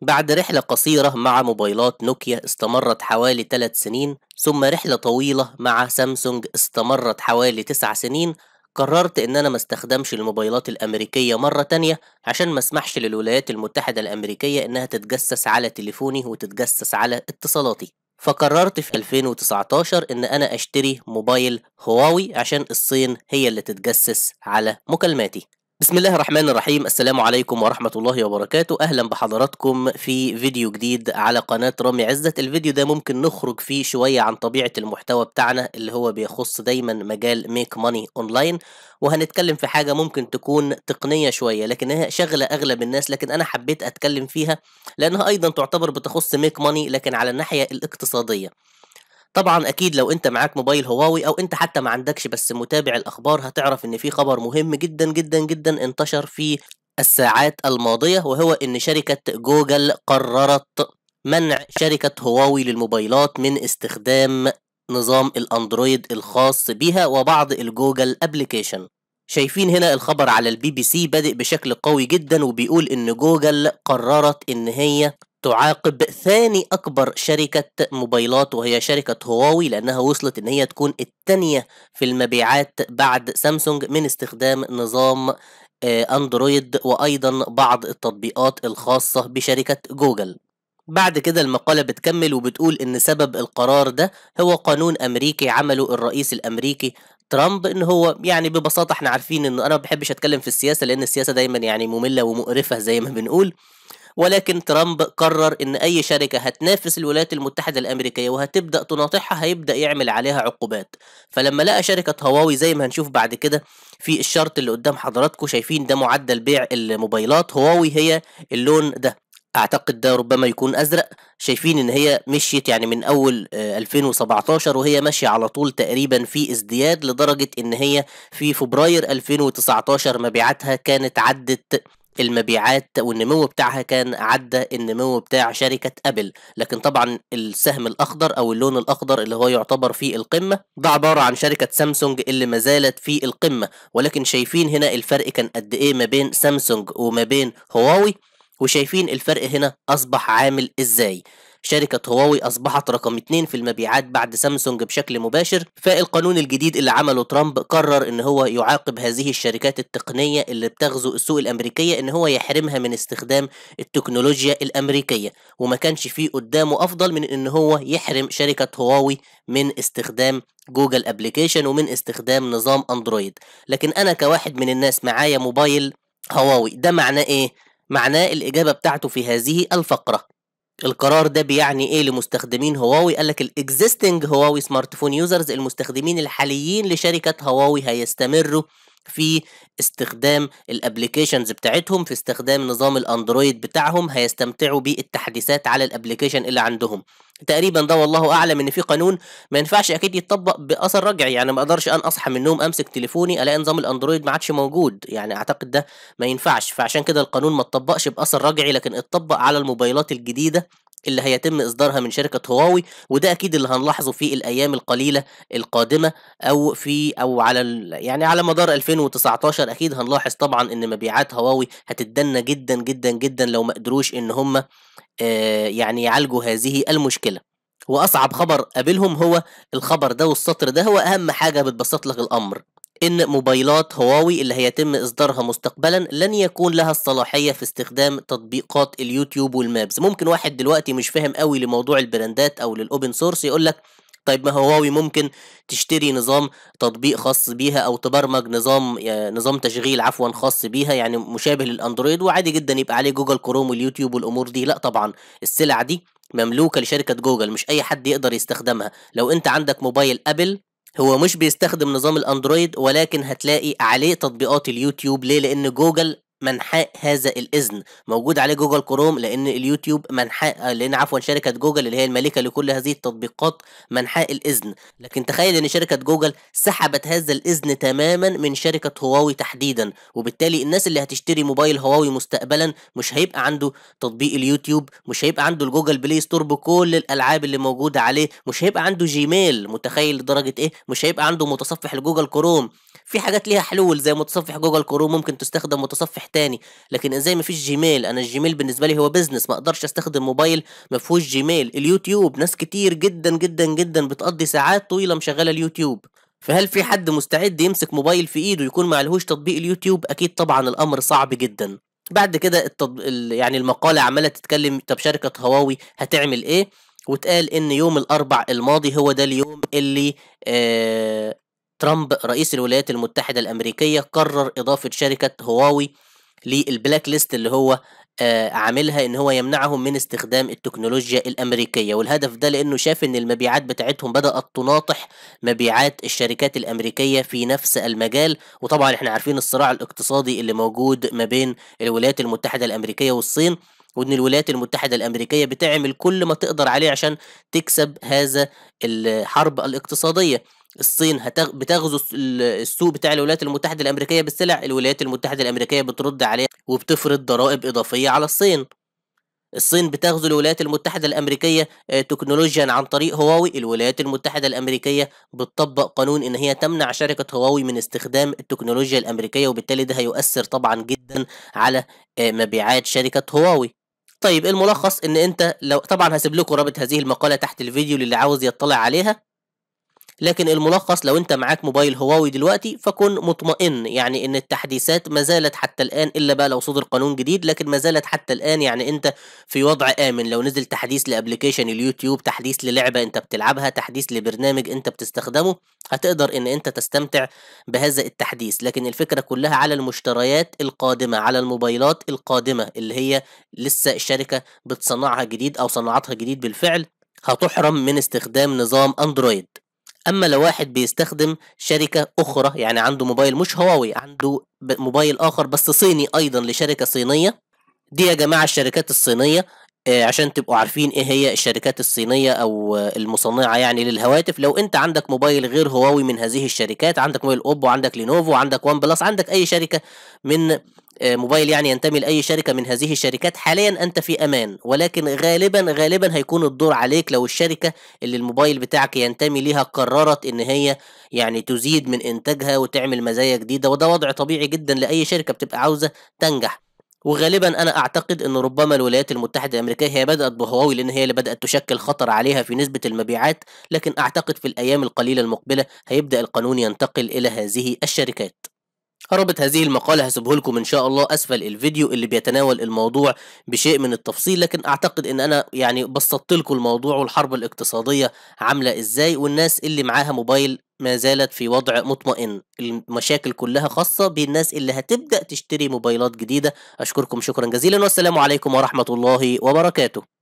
بعد رحلة قصيرة مع موبايلات نوكيا استمرت حوالي 3 سنين ثم رحلة طويلة مع سامسونج استمرت حوالي 9 سنين قررت ان انا ما استخدمش الموبايلات الامريكية مرة تانية عشان ما اسمحش للولايات المتحدة الامريكية انها تتجسس على تليفوني وتتجسس على اتصالاتي فقررت في 2019 ان انا اشتري موبايل هواوي عشان الصين هي اللي تتجسس على مكالماتي بسم الله الرحمن الرحيم السلام عليكم ورحمة الله وبركاته أهلا بحضراتكم في فيديو جديد على قناة رامي عزت الفيديو ده ممكن نخرج فيه شوية عن طبيعة المحتوى بتاعنا اللي هو بيخص دايما مجال ميك ماني اونلاين وهنتكلم في حاجة ممكن تكون تقنية شوية لكن هي شغلة أغلب الناس لكن أنا حبيت أتكلم فيها لأنها أيضا تعتبر بتخص ميك ماني لكن على الناحية الاقتصادية طبعا اكيد لو انت معاك موبايل هواوي او انت حتى ما عندكش بس متابع الاخبار هتعرف ان في خبر مهم جدا جدا جدا انتشر في الساعات الماضية وهو ان شركة جوجل قررت منع شركة هواوي للموبايلات من استخدام نظام الاندرويد الخاص بها وبعض الجوجل ابلكيشن شايفين هنا الخبر على البي بي سي بادئ بشكل قوي جدا وبيقول ان جوجل قررت ان هي تعاقب ثاني أكبر شركة موبايلات وهي شركة هواوي لأنها وصلت إن هي تكون الثانية في المبيعات بعد سامسونج من استخدام نظام آه، أندرويد وأيضا بعض التطبيقات الخاصة بشركة جوجل بعد كده المقالة بتكمل وبتقول إن سبب القرار ده هو قانون أمريكي عمله الرئيس الأمريكي ترامب ان هو يعني ببساطه احنا عارفين ان انا ما بحبش اتكلم في السياسه لان السياسه دايما يعني ممله ومقرفه زي ما بنقول ولكن ترامب قرر ان اي شركه هتنافس الولايات المتحده الامريكيه وهتبدا تناطحها هيبدا يعمل عليها عقوبات فلما لقى شركه هواوي زي ما هنشوف بعد كده في الشرط اللي قدام حضراتكم شايفين ده معدل بيع الموبايلات هواوي هي اللون ده اعتقد ده ربما يكون ازرق شايفين ان هي مشيت يعني من اول 2017 آه، وهي ماشيه على طول تقريبا في ازدياد لدرجه ان هي في فبراير 2019 مبيعاتها كانت عدت المبيعات والنمو بتاعها كان عدى النمو بتاع شركة أبل لكن طبعا السهم الأخضر أو اللون الأخضر اللي هو يعتبر في القمة ده عبارة عن شركة سامسونج اللي ما زالت في القمة ولكن شايفين هنا الفرق كان قد إيه ما بين سامسونج وما بين هواوي وشايفين الفرق هنا أصبح عامل إزاي شركة هواوي أصبحت رقم 2 في المبيعات بعد سامسونج بشكل مباشر فالقانون الجديد اللي عمله ترامب قرر إن هو يعاقب هذه الشركات التقنية اللي بتغزو السوق الأمريكية إن هو يحرمها من استخدام التكنولوجيا الأمريكية وما كانش فيه قدامه أفضل من إن هو يحرم شركة هواوي من استخدام جوجل ابلكيشن ومن استخدام نظام اندرويد لكن انا كواحد من الناس معايا موبايل هواوي ده معناه ايه معناه الاجابه بتاعته في هذه الفقره القرار ده بيعني ايه لمستخدمين هواوي قال لك الاكزيستنج هواوي سمارت فون يوزرز المستخدمين الحاليين لشركه هواوي هيستمروا في استخدام الابلكيشنز بتاعتهم في استخدام نظام الاندرويد بتاعهم هيستمتعوا بالتحديثات على الابلكيشن اللي عندهم تقريبا ده والله اعلم ان في قانون ما ينفعش اكيد يتطبق باثر رجعي يعني ما اقدرش ان اصحى من النوم امسك تليفوني الاقي نظام الاندرويد ما عادش موجود يعني اعتقد ده ما ينفعش فعشان كده القانون ما اتطبقش باثر رجعي لكن اتطبق على الموبايلات الجديده اللي هيتم إصدارها من شركة هواوي وده أكيد اللي هنلاحظه في الأيام القليلة القادمة أو في أو على يعني على مدار 2019 أكيد هنلاحظ طبعا إن مبيعات هواوي هتدنى جدا جدا جدا لو ما قدروش إن هم آه، يعني يعالجوا هذه المشكلة واصعب خبر قابلهم هو الخبر ده والسطر ده هو اهم حاجه بتبسط لك الامر إن موبايلات هواوي اللي هيتم إصدارها مستقبلا لن يكون لها الصلاحية في استخدام تطبيقات اليوتيوب والمابز ممكن واحد دلوقتي مش فاهم قوي لموضوع البراندات أو للأوبن سورس يقولك طيب ما هواوي ممكن تشتري نظام تطبيق خاص بيها او تبرمج نظام آه، نظام تشغيل عفوا خاص بيها يعني مشابه للاندرويد وعادي جدا يبقى عليه جوجل كروم واليوتيوب والامور دي لا طبعا السلع دي مملوكة لشركة جوجل مش أي حد يقدر يستخدمها لو أنت عندك موبايل أبل هو مش بيستخدم نظام الاندرويد ولكن هتلاقي عليه تطبيقات اليوتيوب ليه لان جوجل منحاء هذا الاذن موجود عليه جوجل كروم لان اليوتيوب منحاء آه، لان عفوا شركه جوجل اللي هي المالكه لكل هذه التطبيقات منحاء الاذن لكن تخيل ان شركه جوجل سحبت هذا الاذن تماما من شركه هواوي تحديدا وبالتالي الناس اللي هتشتري موبايل هواوي مستقبلا مش هيبقى عنده تطبيق اليوتيوب مش هيبقى عنده الجوجل بلاي ستور بكل الالعاب اللي موجوده عليه مش هيبقى عنده جيميل متخيل لدرجه ايه مش هيبقى عنده متصفح لجوجل كروم في حاجات ليها حلول زي متصفح جوجل كروم ممكن تستخدم متصفح تاني لكن ازاي ما فيش جيميل انا الجيميل بالنسبه لي هو بزنس ما اقدرش استخدم موبايل ما فيهوش جيميل اليوتيوب ناس كتير جدا جدا جدا بتقضي ساعات طويله مشغله اليوتيوب فهل في حد مستعد يمسك موبايل في ايده يكون عليهوش تطبيق اليوتيوب اكيد طبعا الامر صعب جدا بعد كده التطب... يعني المقاله عماله تتكلم طب شركه هواوي هتعمل ايه واتقال ان يوم الاربع الماضي هو ده اليوم اللي آه ترامب رئيس الولايات المتحده الامريكيه قرر اضافه شركه هواوي للبلاك ليست اللي هو آه، عاملها ان هو يمنعهم من استخدام التكنولوجيا الامريكيه والهدف ده لانه شاف ان المبيعات بتاعتهم بدات تناطح مبيعات الشركات الامريكيه في نفس المجال وطبعا احنا عارفين الصراع الاقتصادي اللي موجود ما بين الولايات المتحده الامريكيه والصين وان الولايات المتحده الامريكيه بتعمل كل ما تقدر عليه عشان تكسب هذا الحرب الاقتصاديه الصين هتغ... بتغزو السوق بتاع الولايات المتحدة الأمريكية بالسلع الولايات المتحدة الأمريكية بترد عليها وبتفرض ضرائب إضافية على الصين الصين بتغزو الولايات المتحدة الأمريكية آه، تكنولوجيا عن طريق هواوي الولايات المتحدة الأمريكية بتطبق قانون إن هي تمنع شركة هواوي من استخدام التكنولوجيا الأمريكية وبالتالي ده هيؤثر طبعا جدا على آه، مبيعات شركة هواوي طيب الملخص ان انت لو طبعا هسيب لكم رابط هذه المقاله تحت الفيديو للي عاوز يطلع عليها لكن الملخص لو انت معاك موبايل هواوي دلوقتي فكن مطمئن يعني ان التحديثات ما زالت حتى الان الا بقى لو صدر قانون جديد لكن ما زالت حتى الان يعني انت في وضع امن لو نزل تحديث لابلكيشن اليوتيوب تحديث للعبه انت بتلعبها تحديث لبرنامج انت بتستخدمه هتقدر ان انت تستمتع بهذا التحديث لكن الفكره كلها على المشتريات القادمه على الموبايلات القادمه اللي هي لسه الشركه بتصنعها جديد او صنعتها جديد بالفعل هتحرم من استخدام نظام اندرويد اما لو واحد بيستخدم شركه اخرى يعني عنده موبايل مش هواوي عنده موبايل اخر بس صيني ايضا لشركه صينيه دي يا جماعه الشركات الصينيه آه، عشان تبقوا عارفين ايه هي الشركات الصينيه او آه، المصنعه يعني للهواتف لو انت عندك موبايل غير هواوي من هذه الشركات عندك موبايل اوبو عندك لينوفو عندك وان بلس عندك اي شركه من آه، موبايل يعني ينتمي لاي شركه من هذه الشركات حاليا انت في امان ولكن غالبا غالبا هيكون الدور عليك لو الشركه اللي الموبايل بتاعك ينتمي ليها قررت ان هي يعني تزيد من انتاجها وتعمل مزايا جديده وده وضع طبيعي جدا لاي شركه بتبقى عاوزه تنجح وغالبا انا اعتقد ان ربما الولايات المتحده الامريكيه هي بدات بهواوي لان هي اللي بدات تشكل خطر عليها في نسبه المبيعات لكن اعتقد في الايام القليله المقبله هيبدا القانون ينتقل الى هذه الشركات رابط هذه المقالة هسيبه لكم إن شاء الله أسفل الفيديو اللي بيتناول الموضوع بشيء من التفصيل لكن أعتقد إن أنا يعني بسطت لكم الموضوع والحرب الاقتصادية عاملة إزاي والناس اللي معاها موبايل ما زالت في وضع مطمئن المشاكل كلها خاصة بالناس اللي هتبدأ تشتري موبايلات جديدة أشكركم شكرا جزيلا والسلام عليكم ورحمة الله وبركاته